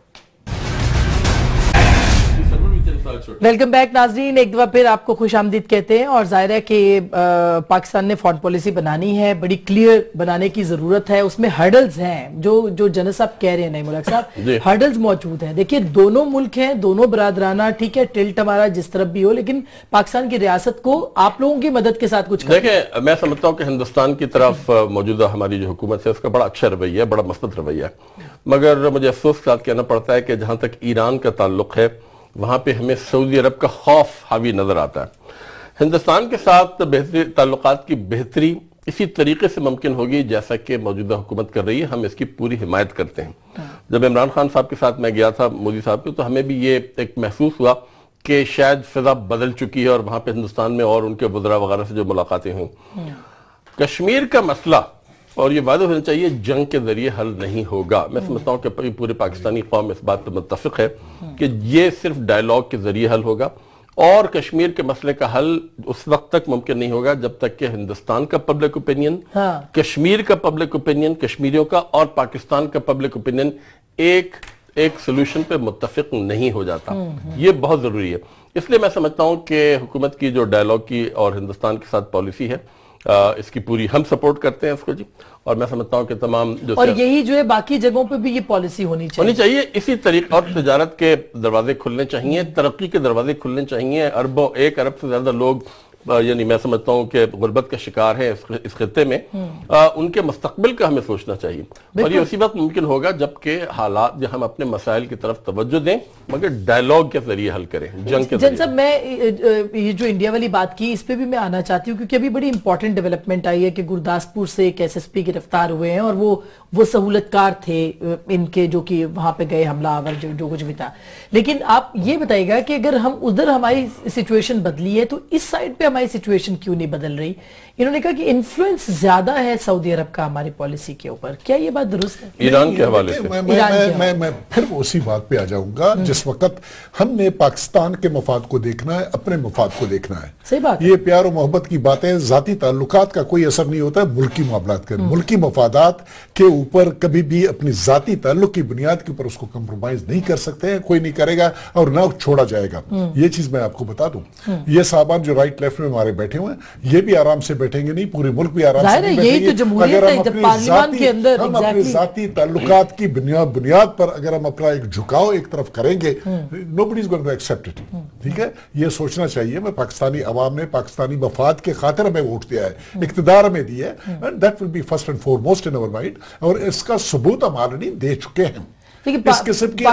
वेलकम बैक नाजरीन एक दफा फिर आपको खुश आमदीद कहते हैं और जाहिर है कि पाकिस्तान ने फॉरन पॉलिसी बनानी है बड़ी क्लियर बनाने की जरूरत है उसमें हर्डल्स हैं जो जो जनरल साहब कह रहे हैं नई मुलक साहब हर्डल्स मौजूद हैं देखिए दोनों मुल्क हैं दोनों बरदराना ठीक है टिल्ट हमारा जिस तरफ भी हो लेकिन पाकिस्तान की रियासत को आप लोगों की मदद के साथ कुछ देखे मैं समझता हूँ कि हिंदुस्तान की तरफ मौजूदा हमारी जो हुकूमत है उसका बड़ा अच्छा रवैया बड़ा मस्त रवैया मगर मुझे अफसोस के साथ कहना पड़ता है कि जहाँ तक ईरान का ताल्लुक है वहाँ पर हमें सऊदी अरब का खौफ हावी नज़र आता है हिंदुस्तान के साथ बेहतरी ताल्लुक की बेहतरी इसी तरीके से मुमकिन होगी जैसा कि मौजूदा हुकूमत कर रही है हम इसकी पूरी हिमायत करते हैं हाँ। जब इमरान खान साहब के साथ मैं गया था मोदी साहब के तो हमें भी ये एक महसूस हुआ कि शायद फिजा बदल चुकी है और वहाँ पर हिंदुस्तान में और उनके वजरा वगैरह से जो मुलाकातें हुई हाँ। कश्मीर का मसला और ये वादा होना चाहिए जंग के ज़रिए हल नहीं होगा मैं हम्म। समझता हूँ कि पूरे पाकिस्तानी कौम इस बात पर मुतफ़ है कि ये सिर्फ डायलॉग के ज़रिए हल होगा और कश्मीर के मसले का हल उस वक्त तक मुमकिन नहीं होगा जब तक कि हिंदुस्तान का पब्लिक ओपिनियन हाँ। कश्मीर का पब्लिक ओपिनियन कश्मीरियों का और पाकिस्तान का पब्लिक ओपिनियन एक एक सोल्यूशन पे मुतफिक नहीं हो जाता हम्म, हम्म। ये बहुत ज़रूरी है इसलिए मैं समझता हूँ कि हुकूमत की जो डायलॉग की और हिंदुस्तान के साथ पॉलिसी है आ, इसकी पूरी हम सपोर्ट करते हैं इसको जी और मैं समझता हूँ कि तमाम जो और यही जो है बाकी जगहों पे भी ये पॉलिसी होनी चाहिए होनी चाहिए इसी तरीके और तजारत के दरवाजे खुलने चाहिए तरक्की के दरवाजे खुलने चाहिए अरबों एक अरब से ज्यादा लोग यानी मैं समझता हूँ कि गुर्बत का शिकार है इस खत्े में आ, हम्म। उनके मुस्तबिल का हमें सोचना चाहिए और ये उसी वक्त मुमकिन होगा जबकि हालात जो हम अपने मसाइल की तरफ तवज्जो दें मगर डायलॉग के जरिए हल करें जंग के जन सब मैं ये जो इंडिया वाली बात की इस पर भी मैं आना चाहती हूँ क्योंकि अभी बड़ी इंपॉर्टेंट डेवलपमेंट आई है कि गुरदासपुर से एक एस एस पी गिरफ्तार हुए हैं और वो वो सहूलतकार थे इनके जो कि वहां पे गए हमलावर जो जो कुछ भी था लेकिन आप ये बताइएगा कि अगर हम उधर हमारी सिचुएशन बदली है तो इस साइड पे हमारी सिचुएशन क्यों नहीं बदल रही इन्होंने कहा कि इन्फ्लुएंस ज्यादा है सऊदी अरब का हमारी पॉलिसी के ऊपर क्या ये बात दुरुस्त है ईरान के हवाले से मैं, मैं, मैं, मैं मैं फिर उसी बात पे आ जाऊंगा हम्म। जिस वक्त हमने पाकिस्तान के मफाद को देखना है अपने मफाद को देखना है सही बात ये प्यार और मोहब्बत की बातें जाती ताल्लुक का कोई असर नहीं होता है मुल्की मामला के हम्म। मुल्की मफादात के ऊपर कभी भी अपनी जाती ताल्लुक की बुनियाद के ऊपर उसको कंप्रोमाइज नहीं कर सकते हैं कोई नहीं करेगा और ना छोड़ा जाएगा हम्म। ये चीज मैं आपको बता दू ये साहबान जो राइट लेफ्ट में हमारे बैठे हुए हैं ये भी आराम से बैठेंगे नहीं पूरे मुल्क भी आराम से यही तो जमहूरियत हम अपने जाती ताल्लुक की बुनियाद पर अगर हम अपना एक झुकाव एक तरफ करेंगे nobody's going to accept it ठीक है ये सोचना चाहिए मैं पाकिस्तानी अवाम ने पाकिस्तानी मफाद के खातिर हमें वोट दिया है हम्म। इकतदार में दिया है and that will be first and foremost in our mind और इसका सबूत हम ऑलरेडी दे चुके हैं इस किस्म की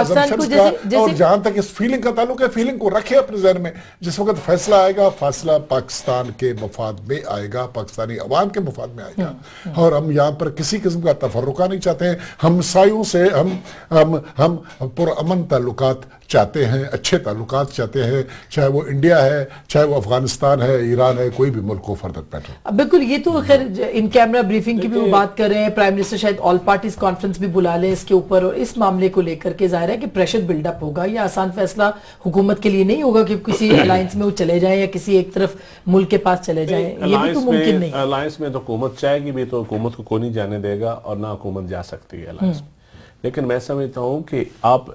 और जहां तक इस फीलिंग का ताल्लुक है फीलिंग को रखे अपने जहन में जिस वक्त फैसला आएगा फैसला पाकिस्तान के मफाद में आएगा पाकिस्तानी अवाम के मफाद में आएगा हम्म, हम्म। और हम यहाँ पर किसी किस्म का तफरुका नहीं चाहते हैं हम सायों से हम हम हम पुरअमन ताल्लुक चाहते हैं अच्छे ताल्लुक चाहते हैं चाहे वो इंडिया है चाहे वो अफगानिस्तान है ईरान है कोई भी मुल्क हो फर्दक बैठे बिल्कुल ये तो खैर हम्म। इन कैमरा ब्रीफिंग की भी वो बात कर रहे हैं प्राइम मिनिस्टर शायद ऑल पार्टीज कॉन्फ्रेंस भी बुला लें इसके ऊपर और इस मामले मामले को लेकर के जाहिर है कि प्रेशर बिल्डअप होगा या आसान फैसला हुकूमत के लिए नहीं होगा कि किसी अलायंस में वो चले जाए या किसी एक तरफ मुल्क के पास चले जाए ये भी तो मुमकिन नहीं अलायंस में तो हुकूमत चाहेगी भी तो हुकूमत को कोई नहीं जाने देगा और ना हुकूमत जा सकती है अलायंस हम्म। में लेकिन मैं समझता हूँ कि आप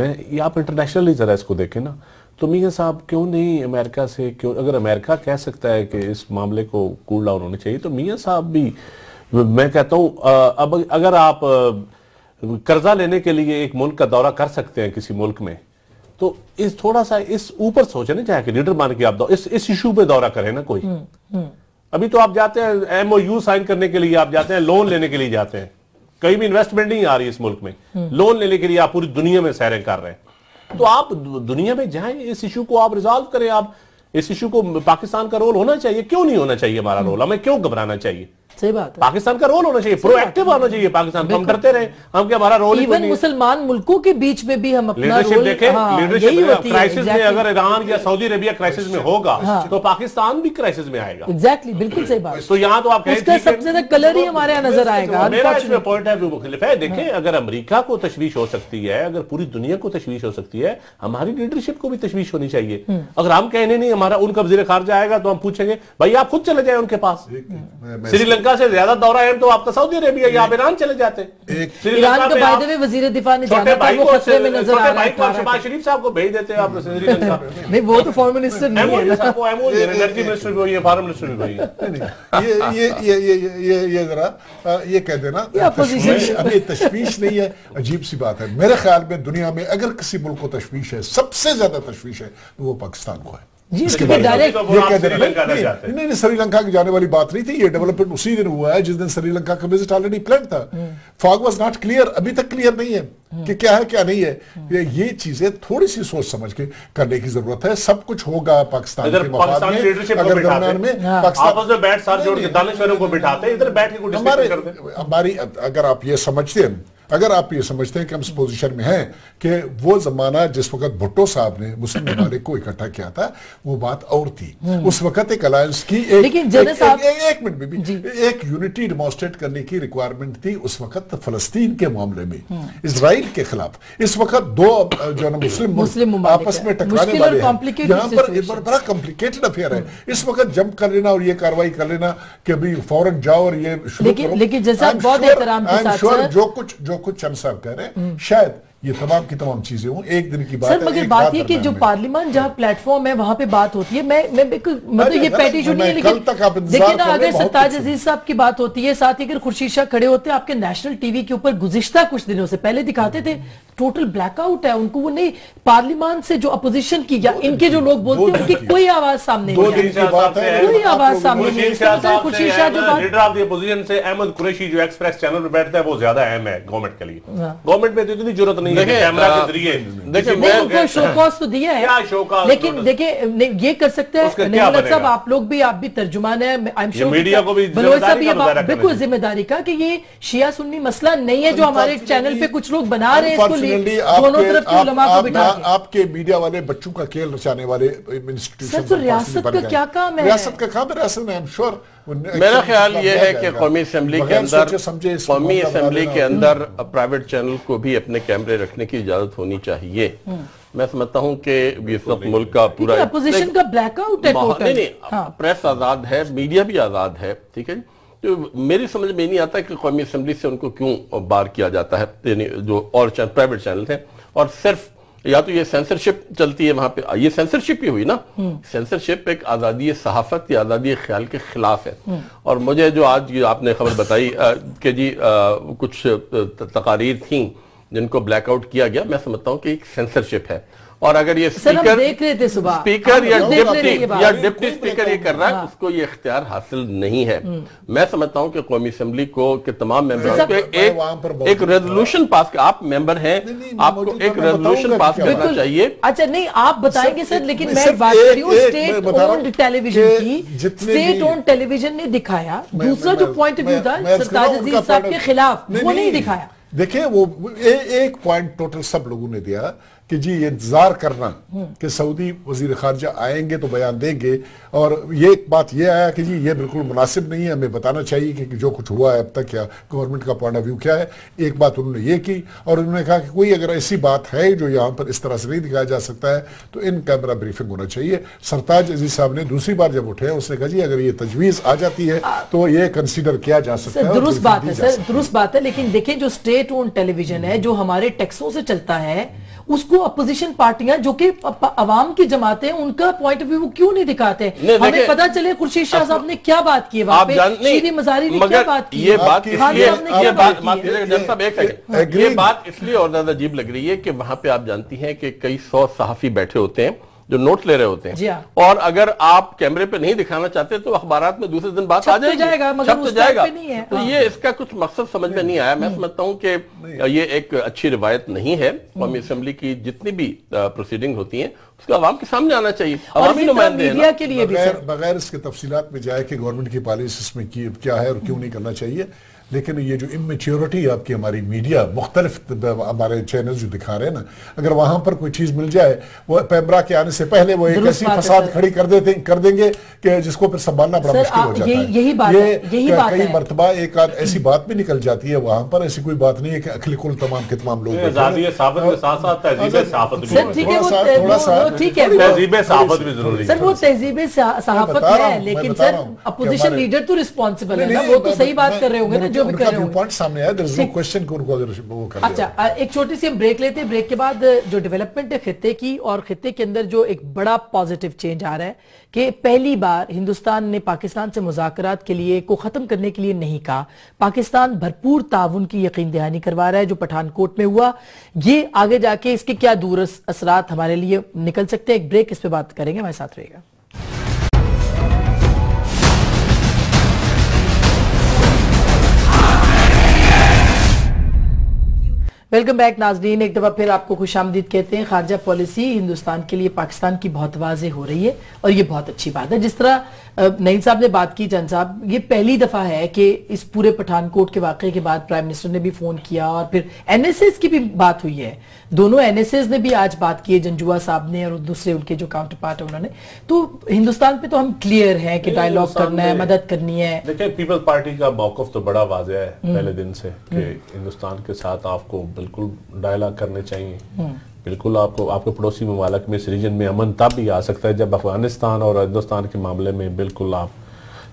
मैं ये आप इंटरनेशनली जरा इसको देखें ना तो मियाँ साहब क्यों नहीं अमेरिका से क्यों अगर अमेरिका कह सकता है कि इस मामले को कूल डाउन होना चाहिए तो मियाँ साहब भी मैं कहता हूँ अब अगर आप कर्जा लेने के लिए एक मुल्क का दौरा कर सकते हैं किसी मुल्क में तो इस थोड़ा सा इस ऊपर सोचे ना चाहे लीडर मान के आप इस इस इशू पे दौरा करें ना कोई हम्म, हम्म। अभी तो आप जाते हैं एमओयू साइन करने के लिए आप जाते हैं लोन लेने के लिए जाते हैं कहीं भी इन्वेस्टमेंट नहीं आ रही इस मुल्क में हम्म। लोन लेने के लिए आप पूरी दुनिया में सैरें कर रहे हैं तो आप दुनिया में जाए इस इशू को आप रिजॉल्व करें आप इस इशू को पाकिस्तान का रोल होना चाहिए क्यों नहीं होना चाहिए हमारा रोल हमें क्यों घबराना चाहिए सही बात है पाकिस्तान का रोल होना चाहिए प्रोएक्टिव होना चाहिए पाकिस्तान हम करते रहे हम क्या हमारा रोल इवन मुसलमान मुल्कों के बीच में भी हम अपना रोल देखें लीडरशिप हाँ, क्राइसिस में अगर ईरान या सऊदी अरेबिया क्राइसिस में होगा हाँ। तो पाकिस्तान भी क्राइसिस में आएगा एग्जैक्टली बिल्कुल सही बात तो यहाँ तो आप सबसे ज्यादा कलर ही तो हमारे यहाँ नजर आएगा देखें हाँ। अगर अमरीका को तशवीश हो सकती है अगर पूरी दुनिया को तशवीश हो सकती है हमारी लीडरशिप को भी तशवीश होनी चाहिए हम्म। अगर हम कहने नहीं हमारा उनका वजीर खारजा आएगा तो हम पूछेंगे भाई आप खुद चले जाए उनके पास श्रीलंका श्रीलंका से ज्यादा दौरा है तो आपका सऊदी अरेबिया या ईरान चले जाते ईरान का वजीर दिफा ने शरीफ साहब को भेज देते आप नहीं वो तो मिनिस्टर है एनर्जी मिनिस्टर भी वही है मिनिस्टर भी वही है ये कह देना अभी नहीं है अजीब सी बात है मेरे ख्याल में दुनिया में अगर किसी मुल्क को तश्वीश है सबसे ज्यादा तश्वीश है तो वो पाकिस्तान को है नहीं श्रीलंका जाने वाली बात नहीं थी ये डेवलपमेंट उसी दिन हुआ है जिस दिन श्रीलंका का विजिट ऑलरेडी प्लान था फॉग वॉज नॉट क्लियर अभी तक क्लियर नहीं है हम्म। कि क्या है क्या नहीं है हम्म। ये चीजें थोड़ी सी सोच समझ के करने की जरूरत है सब कुछ होगा पाकिस्तान के में अगर हाँ। आपस बैठ साथ जोड़ के को बिठाते इधर बैठ के हमारे हमारी अगर आप ये समझते हैं अगर आप ये समझते हैं कि हम इस पोजीशन में हैं कि वो ज़माना जिस वक्त भुट्टो साहब ने मुस्लिम ममालिक को इकट्ठा किया था वो बात और थी हम्म। उस वक्त एक अलायंस की एक एक, एक, एक, एक एक, एक यूनिटी डिमॉन्स्ट्रेट करने की रिक्वायरमेंट थी उस वक्त फलस्तीन के मामले में हम्म। इसराइल के खिलाफ इस वक्त दो जो ना मुस्लिम आपस में टकराने वाले यहाँ पर बड़ा कॉम्प्लिकेटेड अफेयर है हम्म। इस वक्त जंप कर लेना और ये कार्रवाई कर लेना कि अभी फौरन जाओ और ये लेकिन जो कुछ जो जो कुछ हम सब करें शायद ये तमाम की तमाम चीजें हूँ एक दिन की बात सर, मगर बात ये कि जो पार्लियामेंट जहाँ प्लेटफॉर्म है वहाँ पे बात होती है मैं मैं मतलब ये पैटीशन है लेकिन देखिए ना अगर सत्ताज अजीज साहब की बात होती है साथ ही अगर खुर्शीद शाह खड़े होते हैं आपके नेशनल टीवी के ऊपर गुजश्ता कुछ दिनों से पहले दिखाते थे टोटल ब्लैकआउट है उनको वो नहीं पार्लियमान से जो अपोजिशन की या इनके जो लोग बोलते हैं उनकी कोई आवाज सामने कोई आवाज सामने नहीं शाह जो अपोजिशन से अहमद कुरैशी जो एक्सप्रेस चैनल पर बैठता है वो ज्यादा अहम है गवर्नमेंट के लिए गवर्नमेंट हाँ। में तो इतनी जरूरत नहीं कैमरा के जरिए देखिए उनको शोकॉज तो दिया है तो लेकिन देखिए ये कर सकते हैं मतलब साहब आप लोग भी आप भी तर्जुमान है बिल्कुल जिम्मेदारी का की ये शिया सुन्नी मसला नहीं है जो हमारे चैनल पे कुछ लोग बना रहे हैं दोनों तरफ को बिठा आपके मीडिया वाले बच्चों का खेल रचाने वाले इंस्टीट्यूशन तो रियासत का क्या काम है रियासत का काम है रियासत में आई एम श्योर मेरा अच्छा ख्याल ये है कि कौमी असम्बली के अंदर कौमी असम्बली के अंदर प्राइवेट चैनल को भी अपने कैमरे रखने की इजाजत होनी चाहिए हम्म। मैं समझता हूँ कि इस वक्त तो मुल्क का पूरा अपोजिशन का ब्लैकआउट है नहीं नहीं प्रेस हाँ। आज़ाद है मीडिया भी आज़ाद है ठीक है तो मेरी समझ में नहीं आता कि कौमी असम्बली से उनको क्यों बार किया जाता है जो और प्राइवेट चैनल है और सिर्फ या तो ये सेंसरशिप चलती है वहां पे ये सेंसरशिप ही हुई ना सेंसरशिप हम्म। एक आज़ादी सहाफत या आज़ादी ख्याल के खिलाफ है हम्म। और मुझे जो आज आपने खबर बताई कि जी आ, कुछ तकारीर थी जिनको ब्लैकआउट किया गया मैं समझता हूँ कि एक सेंसरशिप है और अगर ये स्पीकर देख रहे थे सुबह स्पीकर या डिप्टी या डिप्टी स्पीकर ये कर रहा है हाँ। उसको ये इख्तियार हासिल नहीं है हम्म। मैं समझता हूँ कि कौमी असम्बली को के तमाम मेंबर को एक एक रेजोल्यूशन पास कर आप मेंबर हैं आपको एक रेजोल्यूशन पास करना चाहिए अच्छा नहीं आप बताएंगे सर लेकिन मैं बात कर रही स्टेट ओन्ड टेलीविजन की स्टेट ओन्ड टेलीविजन ने दिखाया दूसरा जो पॉइंट ऑफ व्यू था सरताज साहब के खिलाफ वो नहीं दिखाया देखिये वो ए, एक पॉइंट टोटल सब लोगों ने दिया कि जी ये इंतज़ार करना कि सऊदी वजीर खारजा आएंगे तो बयान देंगे और ये एक बात ये आया कि जी ये बिल्कुल मुनासिब नहीं है हमें बताना चाहिए कि जो कुछ हुआ है अब तक क्या गवर्नमेंट का पॉइंट ऑफ व्यू क्या है एक बात उन्होंने ये की और उन्होंने कहा कि कोई अगर ऐसी बात है जो यहाँ पर इस तरह से नहीं दिखाया जा सकता है तो इन कैमरा ब्रीफिंग होना चाहिए सरताज अजीज साहब ने दूसरी बार जब उठे उसने कहा जी अगर ये तजवीज़ आ जाती है तो ये कंसिडर किया जा सकता है दुरुस्त बात है सर दुरुस्त बात है लेकिन देखिए जो स्टेट ओन टेलीविजन है जो हमारे टैक्सों से चलता है उसको अपोजिशन पार्टियां जो कि आवाम की जमाते हैं उनका पॉइंट ऑफ व्यू क्यों नहीं दिखाते हमें पता चले खुर्शीद शाह साहब ने क्या बात की वहां पे मजारी ने क्या बात की ये बात इसलिए और ज्यादा अजीब लग रही है कि वहां पे आप जानती हैं कि कई सौ सहाफी बैठे होते हैं जो नोट ले रहे होते हैं हाँ। और अगर आप कैमरे पे नहीं दिखाना चाहते तो अखबार में दूसरे दिन बात आ तो जाएगी जाएगा मगर तो जाएगा तो ये हाँ। इसका कुछ मकसद समझ में नहीं आया मैं समझता हूँ कि ये एक अच्छी रिवायत नहीं है कौमी असम्बली की जितनी भी प्रोसीडिंग होती है उसका आवाम के सामने आना चाहिए बगैर इसके तफसीत में जाए कि गवर्नमेंट की पॉलिसी क्या है और क्यों नहीं करना चाहिए लेकिन ये जो इमेच्योरिटी आपकी हमारी मीडिया मुख्तलिफ हमारे चैनल जो दिखा रहे हैं ना अगर वहाँ पर कोई चीज़ मिल जाए वो पैमरा के आने से पहले वो एक ऐसी फसाद खड़ी कर देते कर देंगे कि जिसको फिर संभालना बड़ा मुश्किल हो जाता है यही बात ये कई मरतबा एक आध ऐसी बात भी निकल जाती है वहाँ पर ऐसी कोई बात नहीं है कि अखिल कुल तमाम के तमाम लोग लेकिन सर अपोजिशन लीडर तो रिस्पॉन्सिबल है वो तो सही बात कर रहे होंगे ना जो भी कर रहे पॉइंट सामने आया देयर इज नो क्वेश्चन कि उनको अगर वो कर अच्छा एक छोटी सी हम ब्रेक लेते हैं ब्रेक के बाद जो डेवलपमेंट है खत्े की और खत्े के अंदर जो एक बड़ा पॉजिटिव चेंज आ रहा है कि पहली बार हिंदुस्तान ने पाकिस्तान से मुजाकरात के लिए को खत्म करने के लिए नहीं कहा पाकिस्तान भरपूर ताउन की यकीन दहानी करवा रहा है जो पठानकोट में हुआ ये आगे जाके इसके क्या दूर असरात हमारे लिए निकल सकते हैं एक ब्रेक इस पर बात करेंगे हमारे साथ रहेगा वेलकम बैक नाजरीन एक दफ़ा फिर आपको खुश आमदीद कहते हैं खारजा पॉलिसी हिंदुस्तान के लिए पाकिस्तान की बहुत वाजे हो रही है और ये बहुत अच्छी बात है जिस तरह नईम साहब ने बात की जन साहब ये पहली दफा है कि इस पूरे पठानकोट के वाकई के बाद प्राइम मिनिस्टर ने भी फोन किया और फिर एनएसएस की भी बात हुई है दोनों एनएसएस ने भी आज बात की है जंजुआ साहब ने और दूसरे उनके जो काउंटर पार्ट है उन्होंने तो हिंदुस्तान पे तो हम क्लियर है कि डायलॉग करना है मदद करनी है देखिए पीपल पार्टी का मौकफ तो बड़ा वाजह है हम्म। पहले दिन से कि हम्म। हिंदुस्तान के साथ आपको बिल्कुल डायलॉग करने चाहिए हम्म। बिल्कुल आपको आपके पड़ोसी ममालक में इस रीजन में अमन तब भी आ सकता है जब अफगानिस्तान और हिंदुस्तान के मामले में बिल्कुल आप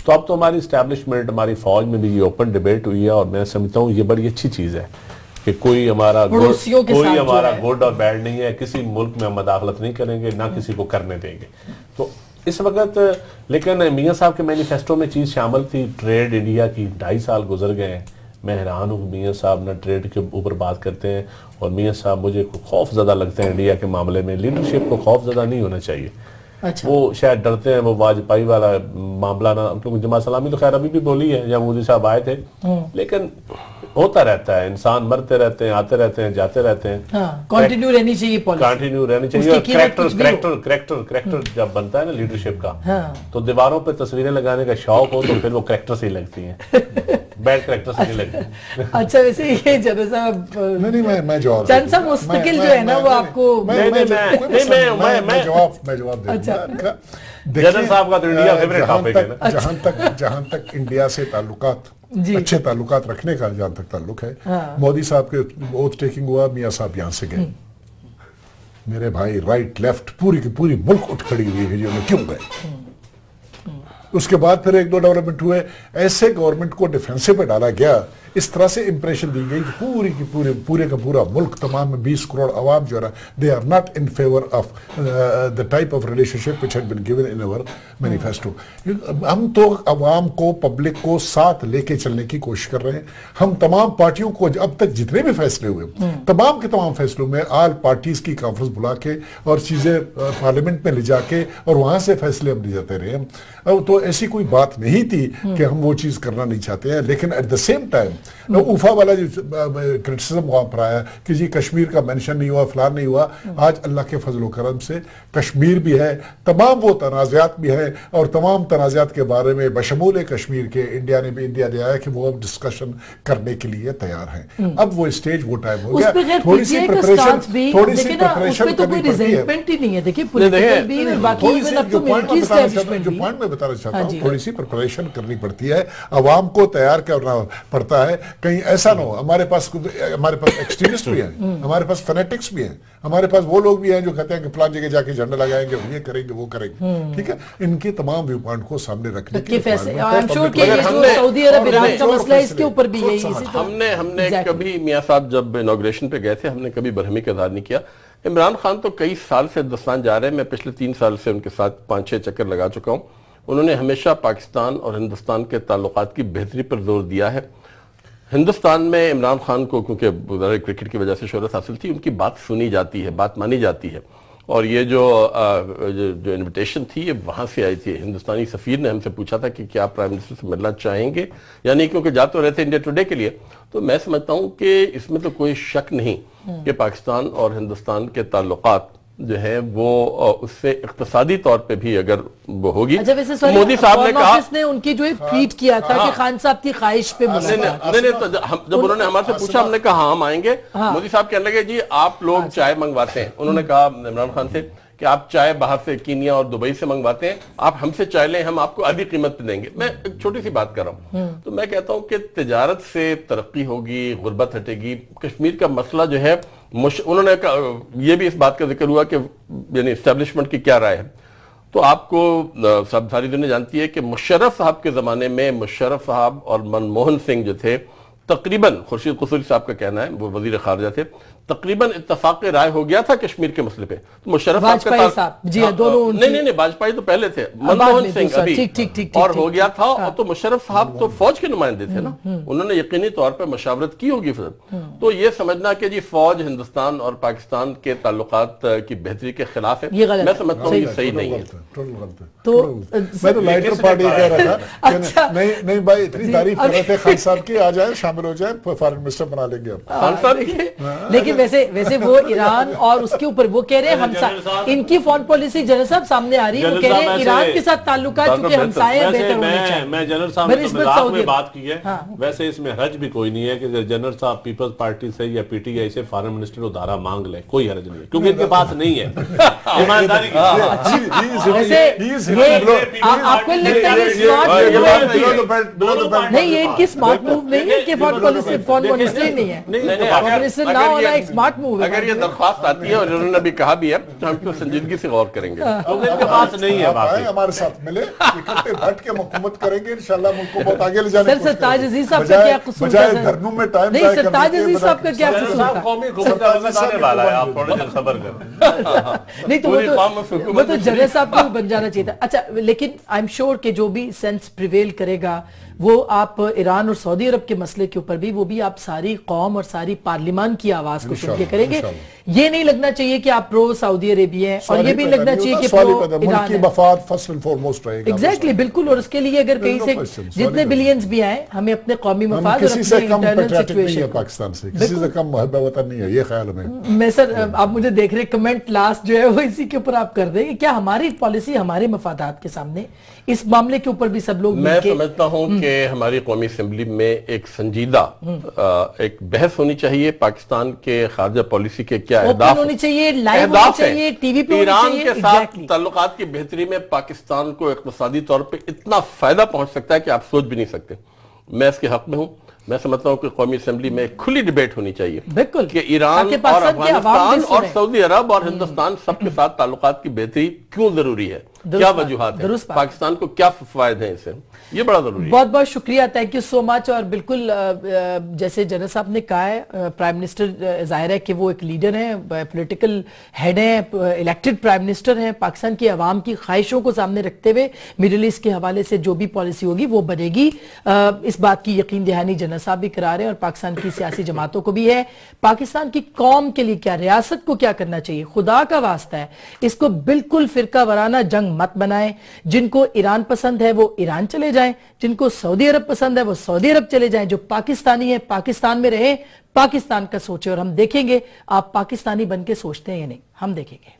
तो अब तो हमारी इस्टेब्लिशमेंट हमारी फौज में भी ये ओपन डिबेट हुई है और मैं समझता हूँ ये बड़ी अच्छी चीज़ है कि कोई हमारा कोई हमारा गुड और बैड नहीं है किसी मुल्क में हम मदाखलत नहीं करेंगे ना हम्म। किसी को करने देंगे तो इस वक्त लेकिन मियाँ साहब के मैनिफेस्टो में चीज़ शामिल थी ट्रेड इंडिया की ढाई साल गुजर गए हैं मैं हैरान हूँ मियाँ साहब ना ट्रेड के ऊपर बात करते हैं और मियाँ साहब मुझे खौफ ज़्यादा लगते हैं इंडिया के मामले में लीडरशिप को खौफ ज़्यादा नहीं होना चाहिए अच्छा। वो शायद डरते हैं वो वाजपेयी वाला मामला ना क्योंकि तो जमा सलामी तो खैर अभी भी बोली है जब मोदी साहब आए थे हम्म। लेकिन होता रहता है इंसान मरते रहते हैं आते रहते हैं जाते रहते हैं कंटिन्यू हाँ, रहनी चाहिए कंटिन्यू रहनी चाहिए और करेक्टर करेक्टर करेक्टर करेक्टर जब बनता है ना लीडरशिप का हाँ। तो दीवारों पर तस्वीरें लगाने का शौक हो तो फिर वो करेक्टर से ही लगती है बैड करेक्टर से नहीं अच्छा। लगती अच्छा वैसे ये जनरल साहब नहीं नहीं मैं मैं जवाब चंद साहब मुस्तकिल जो है ना वो आपको मैं नहीं मैं मैं मैं जवाब मैं जवाब अच्छा साहब का इंडिया फेवरेट टॉपिक है ना जहां तक जहां तक इंडिया से ताल्लुकात अच्छे ताल्लुकात रखने का जहां तक ताल्लुक है हाँ। मोदी साहब के ओथ टेकिंग हुआ मियाँ साहब यहाँ से गए हम्म। मेरे भाई राइट लेफ्ट पूरी की पूरी मुल्क उठ खड़ी हुई है जिन्होंने क्यों गए हम्म। हम्म। उसके बाद फिर एक दो डेवलपमेंट हुए ऐसे गवर्नमेंट को डिफेंसिव पे डाला गया इस तरह से इंप्रेशन दी गई कि पूरी की पूरे पूरे का पूरा मुल्क तमाम में बीस करोड़ आवाम जो है they are not in favour of the type of relationship which had been given in our manifesto हम तो आवाम को पब्लिक को साथ लेके चलने की कोशिश कर रहे हैं हम तमाम पार्टियों को अब तक जितने भी फैसले हुए तमाम के तमाम फैसलों में आल पार्टीज की कॉन्फ्रेंस बुला के और चीज़ें पार्लियामेंट uh, में ले जाके और वहाँ से फैसले हम ले जाते रहे तो ऐसी कोई बात नहीं थी कि हम वो चीज़ करना नहीं चाहते हैं लेकिन एट द सेम टाइम तो उफा वाला जो क्रिटिसिज्म पर आया कि जी कश्मीर का मैंशन नहीं हुआ फलान नहीं हुआ आज अल्लाह के फजल करम से कश्मीर भी है तमाम वो तनाज़ात भी हैं और तमाम तनाज़ात के बारे में बशमूल कश्मीर के इंडिया ने भी इंडिया दिया है कि वो अब डिस्कशन करने के लिए तैयार हैं हम्म। अब वो स्टेज वो टाइम हो गया थोड़ी सी प्रिपरेशन थोड़ी सी प्रिपरेशन तो मतलब तो जो पॉइंट में बताना चाहता हाँ हूँ थोड़ी सी प्रिपरेशन करनी पड़ती है आवाम को तैयार करना पड़ता है जाए कहीं ऐसा ना हो हमारे पास हमारे पास एक्सट्रीमिस्ट भी हैं हम्म। हमारे पास फेनेटिक्स भी हैं हमारे पास वो लोग भी हैं जो कहते हैं कि फलान जगह जाके झंडा लगाएंगे ये करेंगे वो करेंगे हम्म। ठीक है इनके तमाम व्यू पॉइंट को सामने रखने के सऊदी हमने हमने कभी मियाँ साहब जब इनाग्रेशन पे गए थे हमने कभी बरहमी का इजहार नहीं किया इमरान खान तो कई साल से हिंदुस्तान जा रहे हैं मैं पिछले तीन साल से उनके साथ पाँच छः चक्कर लगा चुका हूँ उन्होंने हमेशा पाकिस्तान और हिंदुस्तान के ताल्लुकात की बेहतरी पर जोर दिया है हिंदुस्तान में इमरान खान को क्योंकि क्रिकेट की वजह से शहरत हासिल थी उनकी बात सुनी जाती है बात मानी जाती है और ये जो आ, जो, जो इनविटेशन थी ये वहाँ से आई थी हिंदुस्तानी सफ़ीर ने हमसे पूछा था कि क्या प्राइम मिनिस्टर से मिलना चाहेंगे यानी क्योंकि जा तो रहे थे इंडिया टुडे के लिए तो मैं समझता हूँ कि इसमें तो कोई शक नहीं हम्म। कि पाकिस्तान और हिंदुस्तान के ताल्लुकात जो है वो उससे इकतसादी तौर पे भी अगर वो होगी अच्छा, तो मोदी साहब ने कहा उसने उनकी जो ट्वीट किया था हाँ। कि खान साहब की ख्वाहिश पे नहीं तो जब उन्होंने हमारे से पूछा हमने कहा हाँ, हम आएंगे हाँ। मोदी साहब कहने लगे जी आप लोग अच्छा। चाय मंगवाते हैं उन्होंने कहा इमरान खान से कि आप चाय बाहर से कीनिया और दुबई से मंगवाते हैं आप हमसे चाय लें हम आपको आधी कीमत पे देंगे मैं एक छोटी सी बात कर रहा हूँ हम्म। तो मैं कहता हूँ कि तजारत से तरक्की होगी गुर्बत हटेगी कश्मीर का मसला जो है उन्होंने ये भी इस बात का जिक्र हुआ कि यानी इस्टेब्लिशमेंट की क्या राय है तो आपको सब सारी दुनिया जानती है कि मुशरफ साहब के ज़माने में मुशर्रफ साहब और मनमोहन सिंह जो थे तकरीबन खुर्शीद कसूरी साहब का कहना है वो वजीर खारजा थे तकरीबन इतफाक राय हो गया था कश्मीर के मसले पे तो मुशरफ साहब जी हाँ, दोनों नहीं नहीं नहीं वाजपेयी तो पहले थे हाँ, मनमोहन सिंह अभी ठीक ठीक ठीक और हो गया था और तो हाँ। मुशरफ साहब तो हम्म। फौज के नुमाइंदे थे ना हम्म, हम्म। उन्होंने यकीनी तौर पर मशावरत की होगी फिर तो ये समझना कि जी फौज हिंदुस्तान और पाकिस्तान के ताल्लुक की बेहतरी के खिलाफ है मैं समझता हूँ ये सही नहीं है तो मैं तो लाइटर पार्टी कह रहा था अच्छा। नहीं नहीं भाई इतनी तारीफ कर रहे थे खान साहब की आ जाए शामिल हो जाए फॉरन मिनिस्टर बना लेंगे आप खान साहब लेकिन वैसे वैसे वो ईरान और उसके ऊपर वो कह रहे हैं हम इनकी फॉरन पॉलिसी जनरल साहब सामने आ रही है वो कह रहे हैं ईरान के साथ ताल्लुक चूंकि हमसाए बेहतर होने चाहिए मैं जनरल साहब ने तो बात की है हाँ। वैसे इसमें हर्ज भी कोई नहीं है कि जनरल साहब पीपल्स पार्टी से या पीटीआई से फॉरन मिनिस्टर उधारा मांग ले कोई हर्ज नहीं क्योंकि इनके पास नहीं है आपको लगता है नहीं ये इनकी स्मार्ट मूव नहीं है फॉरन पॉलिसी फॉरन पॉलिसी नहीं है एक स्मार्ट मूव अगर ये दरख्वास्त आती है और इन्होंने भी कहा भी है तो हम क्यों तो संजीदगी से गौर करेंगे हाँ। नहीं है हमारे साथ मिले बैठ के करेंगे इंशाल्लाह मुल्क को बहुत आगे ले जाने सर अजीज साहब का क्या कसूर धरनों में टाइम नहीं अजीज साहब का क्या कसूर कौमी वाला है आप देर नहीं तो वो तो, तो जगह साहब को बन जाना चाहिए था अच्छा लेकिन आई एम श्योर के जो भी सेंस प्रिवेल करेगा वो आप ईरान और सऊदी अरब के मसले के ऊपर भी वो भी आप सारी कौम और सारी पार्लियामान की आवाज को सुनिए के करेंगे ये नहीं लगना चाहिए कि आप प्रो सऊदी अरेबिया है और ये भी लगना चाहिए कि प्रो ईरान एग्जैक्टली बिल्कुल और उसके लिए अगर कहीं से जितने बिलियंस भी आए हमें अपने कौमी मफाद पाकिस्तान से नहीं है मैं सर आप मुझे देख रहे कमेंट लास्ट जो है वो इसी के ऊपर आप कर देंगे क्या हमारी पॉलिसी हमारे मफादात के सामने इस मामले के ऊपर भी सब लोग मैं समझता हूँ कि हमारी कौमी असम्बली में एक संजीदा हम्म। एक बहस होनी चाहिए पाकिस्तान के खारजा पॉलिसी के क्या अहदाफ होनी चाहिए चाहिए टीवी पे ईरान के साथ ताल्लुक की बेहतरी में पाकिस्तान को इकतदी तौर पर इतना फायदा पहुंच सकता है कि आप सोच भी नहीं सकते मैं इसके हक में हूँ मैं समझता हूँ कि कौमी असम्बली में खुली डिबेट होनी चाहिए बिल्कुल कि ईरान और अफगानिस्तान और सऊदी अरब और हम्म। हिंदुस्तान सबके साथ ताल्लुक की बेहतरी क्यों जरूरी है क्या वजूहत है पाकिस्तान को क्या फायदे हैं इसे ये बड़ा जरूरी बहुत बहुत शुक्रिया थैंक यू सो मच और बिल्कुल जैसे जनरल साहब ने कहा है प्राइम मिनिस्टर जाहिर है कि वो एक लीडर हैं पॉलिटिकल हेड हैं इलेक्टेड प्राइम मिनिस्टर हैं पाकिस्तान की आवाम की ख्वाहिशों को सामने रखते हुए मिडिल ईस्ट के हवाले से जो भी पॉलिसी होगी वो बनेगी इस बात की यकीन दहानी जनरल साहब भी करा रहे हैं और पाकिस्तान की सियासी जमातों को भी है पाकिस्तान की कौम के लिए क्या रियासत को क्या करना चाहिए खुदा का वास्ता है इसको बिल्कुल फिरका वराना जंग मत बनाएं जिनको ईरान पसंद है वो ईरान चले जाएं जिनको सऊदी अरब पसंद है वो सऊदी अरब चले जाएं जो पाकिस्तानी है पाकिस्तान में रहे पाकिस्तान का सोचे और हम देखेंगे आप पाकिस्तानी बन के सोचते हैं या नहीं हम देखेंगे